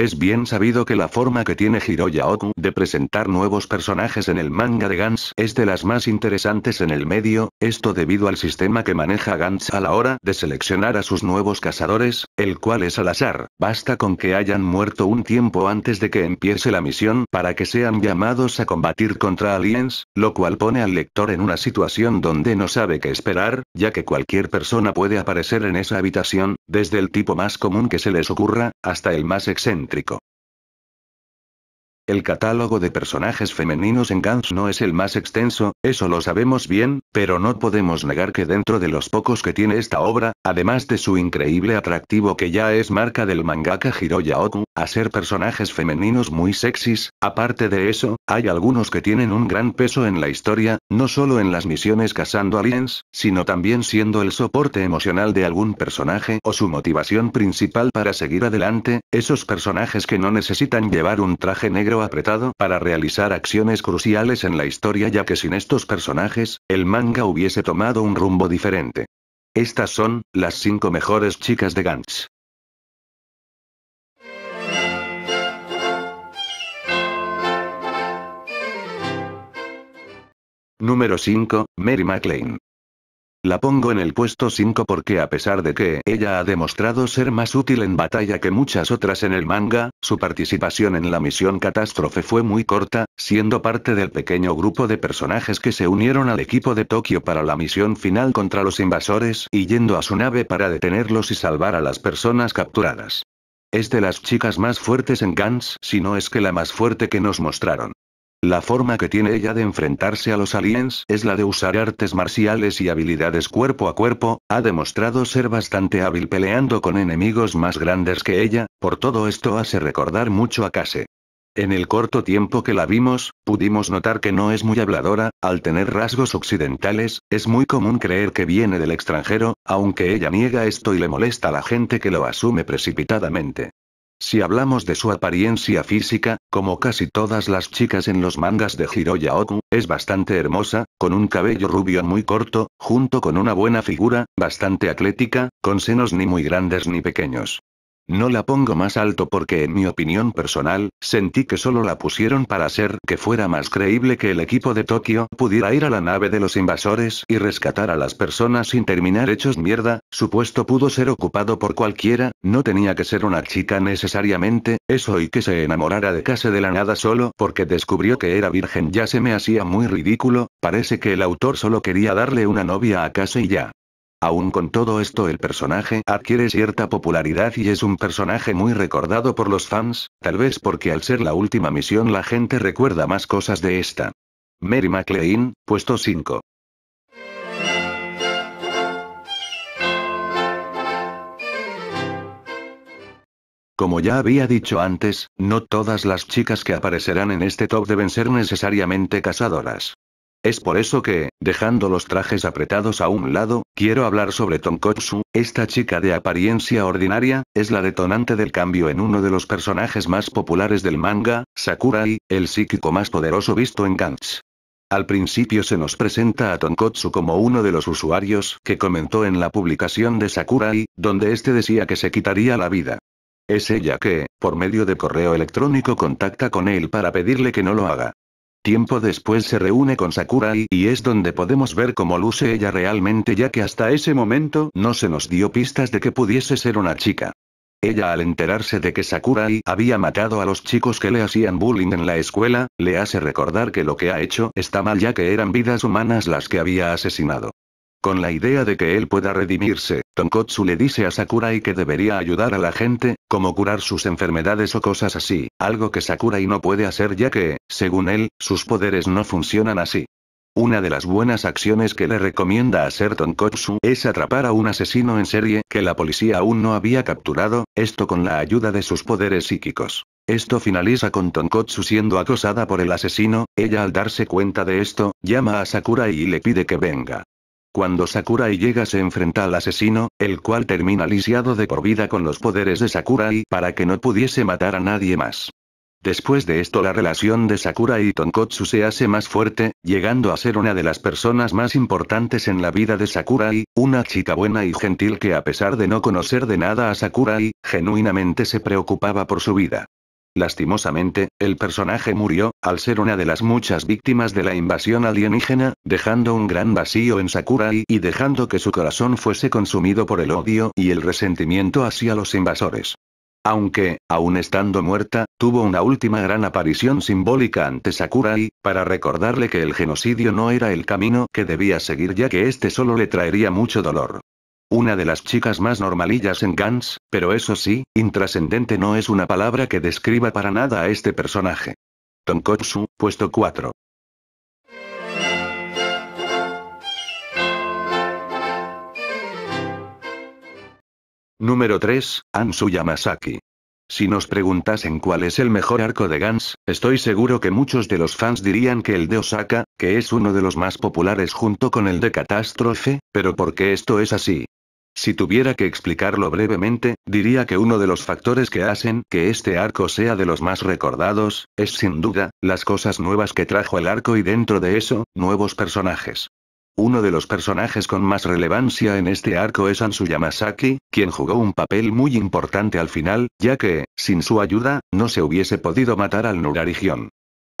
Es bien sabido que la forma que tiene Hiroya Oku de presentar nuevos personajes en el manga de Gantz es de las más interesantes en el medio, esto debido al sistema que maneja Gantz a la hora de seleccionar a sus nuevos cazadores, el cual es al azar, basta con que hayan muerto un tiempo antes de que empiece la misión para que sean llamados a combatir contra aliens, lo cual pone al lector en una situación donde no sabe qué esperar, ya que cualquier persona puede aparecer en esa habitación, desde el tipo más común que se les ocurra, hasta el más exento eléctrico. El catálogo de personajes femeninos en Gans no es el más extenso, eso lo sabemos bien, pero no podemos negar que dentro de los pocos que tiene esta obra, además de su increíble atractivo que ya es marca del mangaka Hiroya Oku, a ser personajes femeninos muy sexys, aparte de eso, hay algunos que tienen un gran peso en la historia, no solo en las misiones cazando aliens, sino también siendo el soporte emocional de algún personaje o su motivación principal para seguir adelante, esos personajes que no necesitan llevar un traje negro apretado para realizar acciones cruciales en la historia ya que sin estos personajes, el manga hubiese tomado un rumbo diferente. Estas son, las 5 mejores chicas de Gantz. Número 5, Mary McLean. La pongo en el puesto 5 porque a pesar de que ella ha demostrado ser más útil en batalla que muchas otras en el manga, su participación en la misión Catástrofe fue muy corta, siendo parte del pequeño grupo de personajes que se unieron al equipo de Tokio para la misión final contra los invasores y yendo a su nave para detenerlos y salvar a las personas capturadas. Es de las chicas más fuertes en Gans, si no es que la más fuerte que nos mostraron. La forma que tiene ella de enfrentarse a los aliens es la de usar artes marciales y habilidades cuerpo a cuerpo, ha demostrado ser bastante hábil peleando con enemigos más grandes que ella, por todo esto hace recordar mucho a Kase. En el corto tiempo que la vimos, pudimos notar que no es muy habladora, al tener rasgos occidentales, es muy común creer que viene del extranjero, aunque ella niega esto y le molesta a la gente que lo asume precipitadamente. Si hablamos de su apariencia física, como casi todas las chicas en los mangas de Hiroya Oku, es bastante hermosa, con un cabello rubio muy corto, junto con una buena figura, bastante atlética, con senos ni muy grandes ni pequeños. No la pongo más alto porque en mi opinión personal, sentí que solo la pusieron para hacer que fuera más creíble que el equipo de Tokio pudiera ir a la nave de los invasores y rescatar a las personas sin terminar hechos mierda, su puesto pudo ser ocupado por cualquiera, no tenía que ser una chica necesariamente, eso y que se enamorara de casi de la nada solo porque descubrió que era virgen ya se me hacía muy ridículo, parece que el autor solo quería darle una novia a Case y ya. Aún con todo esto el personaje adquiere cierta popularidad y es un personaje muy recordado por los fans, tal vez porque al ser la última misión la gente recuerda más cosas de esta. Mary McLean, puesto 5. Como ya había dicho antes, no todas las chicas que aparecerán en este top deben ser necesariamente cazadoras. Es por eso que, dejando los trajes apretados a un lado, quiero hablar sobre Tonkotsu, esta chica de apariencia ordinaria, es la detonante del cambio en uno de los personajes más populares del manga, Sakurai, el psíquico más poderoso visto en Gantz. Al principio se nos presenta a Tonkotsu como uno de los usuarios que comentó en la publicación de Sakurai, donde este decía que se quitaría la vida. Es ella que, por medio de correo electrónico, contacta con él para pedirle que no lo haga. Tiempo después se reúne con Sakurai y es donde podemos ver cómo luce ella realmente ya que hasta ese momento no se nos dio pistas de que pudiese ser una chica. Ella al enterarse de que Sakurai había matado a los chicos que le hacían bullying en la escuela, le hace recordar que lo que ha hecho está mal ya que eran vidas humanas las que había asesinado. Con la idea de que él pueda redimirse, Tonkotsu le dice a Sakurai que debería ayudar a la gente, como curar sus enfermedades o cosas así, algo que Sakurai no puede hacer ya que, según él, sus poderes no funcionan así. Una de las buenas acciones que le recomienda hacer Tonkotsu es atrapar a un asesino en serie que la policía aún no había capturado, esto con la ayuda de sus poderes psíquicos. Esto finaliza con Tonkotsu siendo acosada por el asesino, ella al darse cuenta de esto, llama a Sakurai y le pide que venga. Cuando Sakurai llega se enfrenta al asesino, el cual termina lisiado de por vida con los poderes de Sakurai para que no pudiese matar a nadie más. Después de esto la relación de Sakurai y Tonkotsu se hace más fuerte, llegando a ser una de las personas más importantes en la vida de Sakurai, una chica buena y gentil que a pesar de no conocer de nada a Sakurai, genuinamente se preocupaba por su vida. Lastimosamente, el personaje murió, al ser una de las muchas víctimas de la invasión alienígena, dejando un gran vacío en Sakurai y dejando que su corazón fuese consumido por el odio y el resentimiento hacia los invasores. Aunque, aún estando muerta, tuvo una última gran aparición simbólica ante Sakurai, para recordarle que el genocidio no era el camino que debía seguir ya que este solo le traería mucho dolor. Una de las chicas más normalillas en Gans, pero eso sí, intrascendente no es una palabra que describa para nada a este personaje. Tonkotsu, puesto 4. Número 3, Ansu Yamasaki. Si nos preguntasen cuál es el mejor arco de Gans, estoy seguro que muchos de los fans dirían que el de Osaka, que es uno de los más populares junto con el de Catástrofe, pero ¿por qué esto es así? Si tuviera que explicarlo brevemente, diría que uno de los factores que hacen que este arco sea de los más recordados, es sin duda, las cosas nuevas que trajo el arco y dentro de eso, nuevos personajes. Uno de los personajes con más relevancia en este arco es Ansu Yamasaki, quien jugó un papel muy importante al final, ya que, sin su ayuda, no se hubiese podido matar al Nurarigion.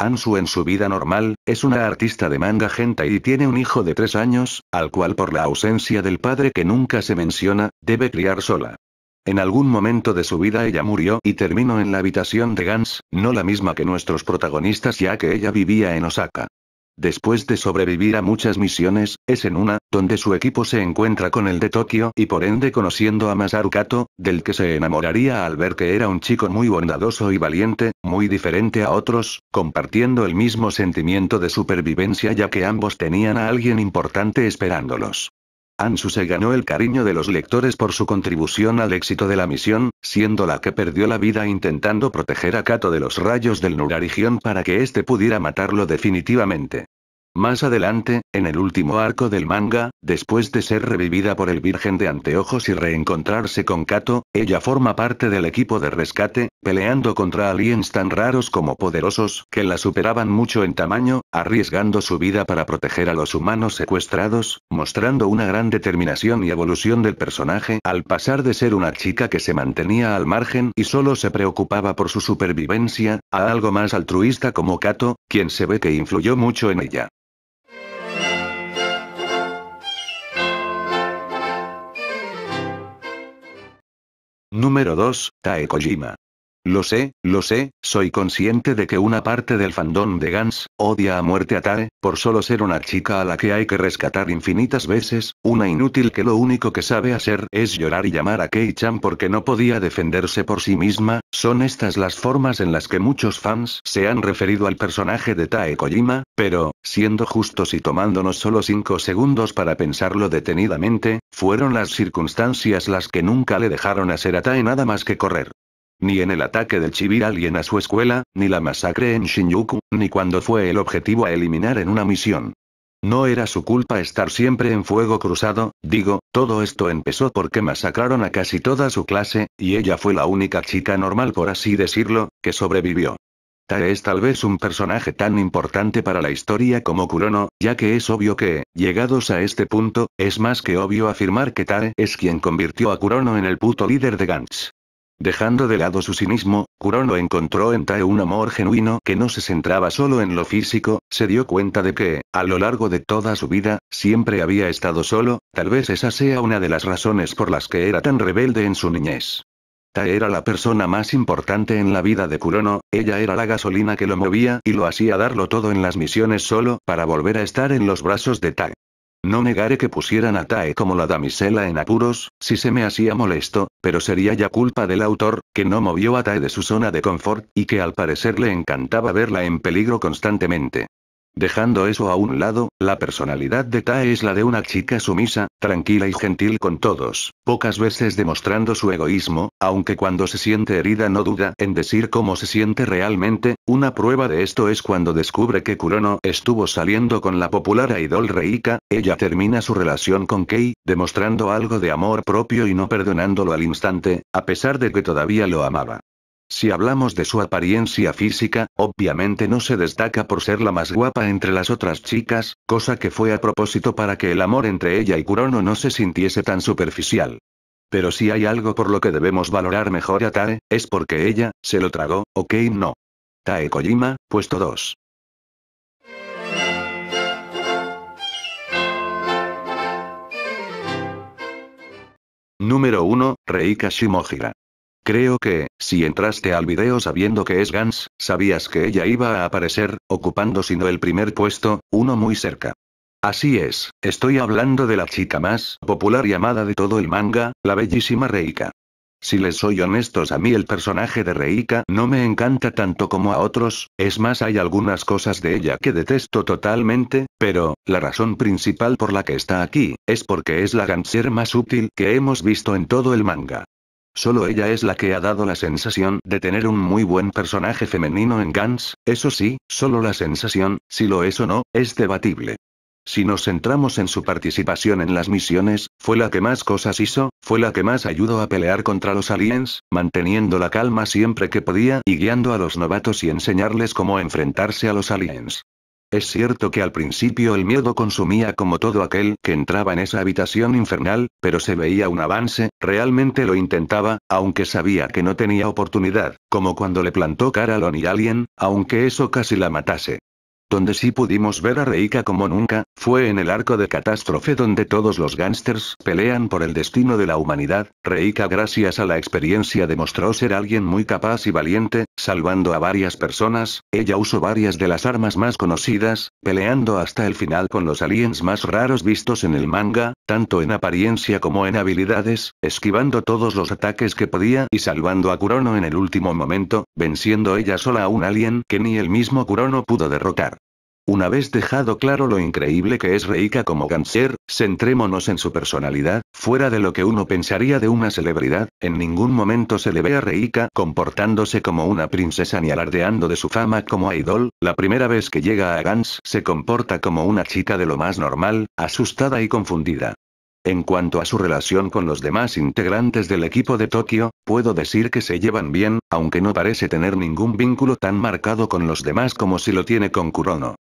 Ansu en su vida normal, es una artista de manga genta y tiene un hijo de tres años, al cual por la ausencia del padre que nunca se menciona, debe criar sola. En algún momento de su vida ella murió y terminó en la habitación de Gans, no la misma que nuestros protagonistas ya que ella vivía en Osaka. Después de sobrevivir a muchas misiones, es en una, donde su equipo se encuentra con el de Tokio y por ende conociendo a Masaru Kato, del que se enamoraría al ver que era un chico muy bondadoso y valiente, muy diferente a otros, compartiendo el mismo sentimiento de supervivencia ya que ambos tenían a alguien importante esperándolos. Ansu se ganó el cariño de los lectores por su contribución al éxito de la misión, siendo la que perdió la vida intentando proteger a Kato de los rayos del Nurarigión para que éste pudiera matarlo definitivamente. Más adelante, en el último arco del manga, después de ser revivida por el Virgen de Anteojos y reencontrarse con Kato, ella forma parte del equipo de rescate, peleando contra aliens tan raros como poderosos, que la superaban mucho en tamaño, arriesgando su vida para proteger a los humanos secuestrados, mostrando una gran determinación y evolución del personaje al pasar de ser una chica que se mantenía al margen y solo se preocupaba por su supervivencia, a algo más altruista como Kato, quien se ve que influyó mucho en ella. Número 2, Taekojima. Lo sé, lo sé, soy consciente de que una parte del fandom de Gans odia a muerte a Tae, por solo ser una chica a la que hay que rescatar infinitas veces, una inútil que lo único que sabe hacer es llorar y llamar a Kei-chan porque no podía defenderse por sí misma, son estas las formas en las que muchos fans se han referido al personaje de Tae Kojima, pero, siendo justos y tomándonos solo 5 segundos para pensarlo detenidamente, fueron las circunstancias las que nunca le dejaron hacer a Tae nada más que correr. Ni en el ataque del Chibi Alien a su escuela, ni la masacre en Shinjuku, ni cuando fue el objetivo a eliminar en una misión. No era su culpa estar siempre en fuego cruzado, digo, todo esto empezó porque masacraron a casi toda su clase, y ella fue la única chica normal por así decirlo, que sobrevivió. Tae es tal vez un personaje tan importante para la historia como Kurono, ya que es obvio que, llegados a este punto, es más que obvio afirmar que Tae es quien convirtió a Kurono en el puto líder de Gantz. Dejando de lado su cinismo, Kurono encontró en Tae un amor genuino que no se centraba solo en lo físico, se dio cuenta de que, a lo largo de toda su vida, siempre había estado solo, tal vez esa sea una de las razones por las que era tan rebelde en su niñez. Tae era la persona más importante en la vida de Kurono, ella era la gasolina que lo movía y lo hacía darlo todo en las misiones solo para volver a estar en los brazos de Tae. No negaré que pusieran a Tae como la damisela en apuros, si se me hacía molesto, pero sería ya culpa del autor, que no movió a Tae de su zona de confort, y que al parecer le encantaba verla en peligro constantemente. Dejando eso a un lado, la personalidad de Tae es la de una chica sumisa, tranquila y gentil con todos, pocas veces demostrando su egoísmo, aunque cuando se siente herida no duda en decir cómo se siente realmente, una prueba de esto es cuando descubre que Kurono estuvo saliendo con la popular idol Reika, ella termina su relación con Kei, demostrando algo de amor propio y no perdonándolo al instante, a pesar de que todavía lo amaba. Si hablamos de su apariencia física, obviamente no se destaca por ser la más guapa entre las otras chicas, cosa que fue a propósito para que el amor entre ella y Kurono no se sintiese tan superficial. Pero si hay algo por lo que debemos valorar mejor a Tae, es porque ella, se lo tragó, ok no. Tae Kojima, puesto 2. Número 1, Reika Shimojira. Creo que, si entraste al video sabiendo que es Gans, sabías que ella iba a aparecer, ocupando sino el primer puesto, uno muy cerca. Así es, estoy hablando de la chica más popular y amada de todo el manga, la bellísima Reika. Si les soy honestos, a mí el personaje de Reika no me encanta tanto como a otros, es más, hay algunas cosas de ella que detesto totalmente, pero, la razón principal por la que está aquí, es porque es la ganser más útil que hemos visto en todo el manga. Solo ella es la que ha dado la sensación de tener un muy buen personaje femenino en Gans, eso sí, solo la sensación, si lo es o no, es debatible. Si nos centramos en su participación en las misiones, fue la que más cosas hizo, fue la que más ayudó a pelear contra los aliens, manteniendo la calma siempre que podía y guiando a los novatos y enseñarles cómo enfrentarse a los aliens. Es cierto que al principio el miedo consumía como todo aquel que entraba en esa habitación infernal, pero se veía un avance, realmente lo intentaba, aunque sabía que no tenía oportunidad, como cuando le plantó cara a Lonnie Alien, aunque eso casi la matase. Donde sí pudimos ver a Reika como nunca, fue en el arco de catástrofe donde todos los gánsters pelean por el destino de la humanidad, Reika gracias a la experiencia demostró ser alguien muy capaz y valiente, salvando a varias personas, ella usó varias de las armas más conocidas, peleando hasta el final con los aliens más raros vistos en el manga, tanto en apariencia como en habilidades, esquivando todos los ataques que podía y salvando a Kurono en el último momento, venciendo ella sola a un alien que ni el mismo Kurono pudo derrotar. Una vez dejado claro lo increíble que es Reika como Ganser, centrémonos en su personalidad, fuera de lo que uno pensaría de una celebridad, en ningún momento se le ve a Reika comportándose como una princesa ni alardeando de su fama como idol, la primera vez que llega a Gans se comporta como una chica de lo más normal, asustada y confundida. En cuanto a su relación con los demás integrantes del equipo de Tokio, puedo decir que se llevan bien, aunque no parece tener ningún vínculo tan marcado con los demás como si lo tiene con Kurono.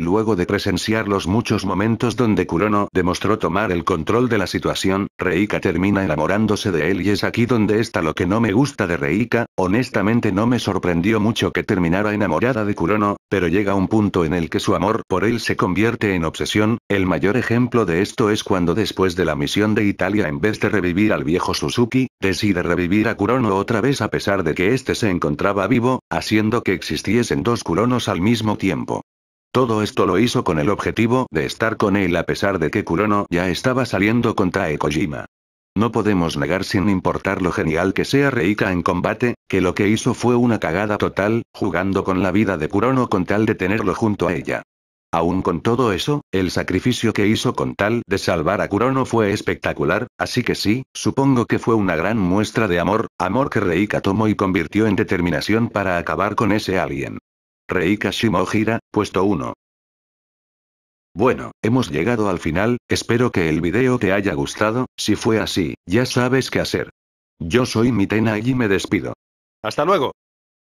Luego de presenciar los muchos momentos donde Kurono demostró tomar el control de la situación, Reika termina enamorándose de él y es aquí donde está lo que no me gusta de Reika, honestamente no me sorprendió mucho que terminara enamorada de Kurono, pero llega un punto en el que su amor por él se convierte en obsesión, el mayor ejemplo de esto es cuando después de la misión de Italia en vez de revivir al viejo Suzuki, decide revivir a Kurono otra vez a pesar de que éste se encontraba vivo, haciendo que existiesen dos Kuronos al mismo tiempo. Todo esto lo hizo con el objetivo de estar con él a pesar de que Kurono ya estaba saliendo contra Ekojima. No podemos negar sin importar lo genial que sea Reika en combate, que lo que hizo fue una cagada total, jugando con la vida de Kurono con tal de tenerlo junto a ella. Aún con todo eso, el sacrificio que hizo con tal de salvar a Kurono fue espectacular, así que sí, supongo que fue una gran muestra de amor, amor que Reika tomó y convirtió en determinación para acabar con ese alien. Reika puesto 1. Bueno, hemos llegado al final, espero que el video te haya gustado, si fue así, ya sabes qué hacer. Yo soy Mitena y me despido. ¡Hasta luego!